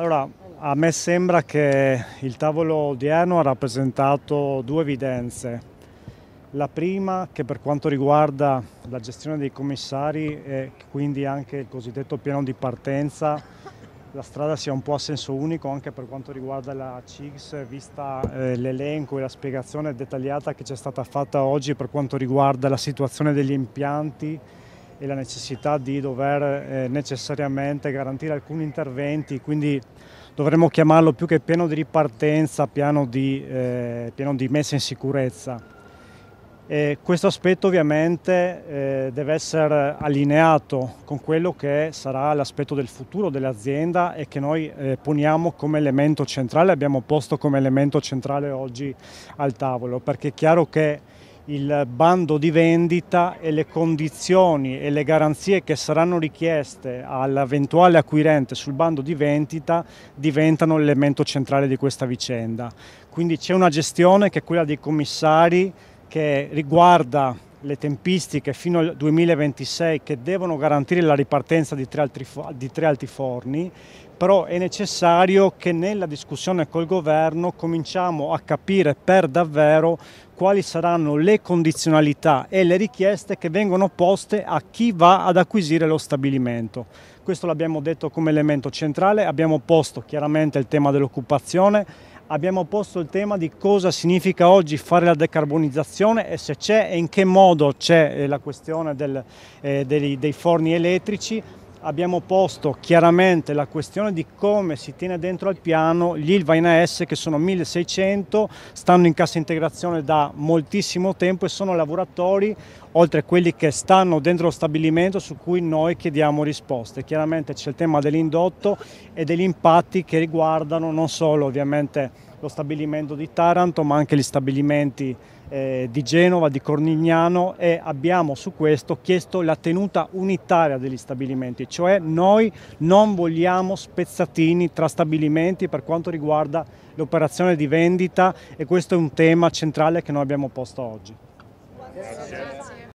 Allora, a me sembra che il tavolo odierno ha rappresentato due evidenze. La prima che per quanto riguarda la gestione dei commissari e quindi anche il cosiddetto piano di partenza, la strada sia un po' a senso unico anche per quanto riguarda la CIGS, vista eh, l'elenco e la spiegazione dettagliata che ci è stata fatta oggi per quanto riguarda la situazione degli impianti e la necessità di dover eh, necessariamente garantire alcuni interventi, quindi dovremmo chiamarlo più che piano di ripartenza, piano di, eh, piano di messa in sicurezza. E questo aspetto ovviamente eh, deve essere allineato con quello che sarà l'aspetto del futuro dell'azienda e che noi eh, poniamo come elemento centrale, abbiamo posto come elemento centrale oggi al tavolo, perché è chiaro che il bando di vendita e le condizioni e le garanzie che saranno richieste all'eventuale acquirente sul bando di vendita diventano l'elemento centrale di questa vicenda. Quindi c'è una gestione che è quella dei commissari che riguarda le tempistiche fino al 2026 che devono garantire la ripartenza di tre, altri, di tre altiforni, però è necessario che nella discussione col governo cominciamo a capire per davvero quali saranno le condizionalità e le richieste che vengono poste a chi va ad acquisire lo stabilimento. Questo l'abbiamo detto come elemento centrale, abbiamo posto chiaramente il tema dell'occupazione, abbiamo posto il tema di cosa significa oggi fare la decarbonizzazione e se c'è e in che modo c'è eh, la questione del, eh, dei, dei forni elettrici abbiamo posto chiaramente la questione di come si tiene dentro al piano gli ILVA in AS che sono 1600, stanno in cassa integrazione da moltissimo tempo e sono lavoratori oltre a quelli che stanno dentro lo stabilimento su cui noi chiediamo risposte. Chiaramente c'è il tema dell'indotto e degli impatti che riguardano non solo ovviamente lo stabilimento di Taranto ma anche gli stabilimenti eh, di Genova, di Cornignano e abbiamo su questo chiesto la tenuta unitaria degli stabilimenti, cioè noi non vogliamo spezzatini tra stabilimenti per quanto riguarda l'operazione di vendita e questo è un tema centrale che noi abbiamo posto oggi. Grazie.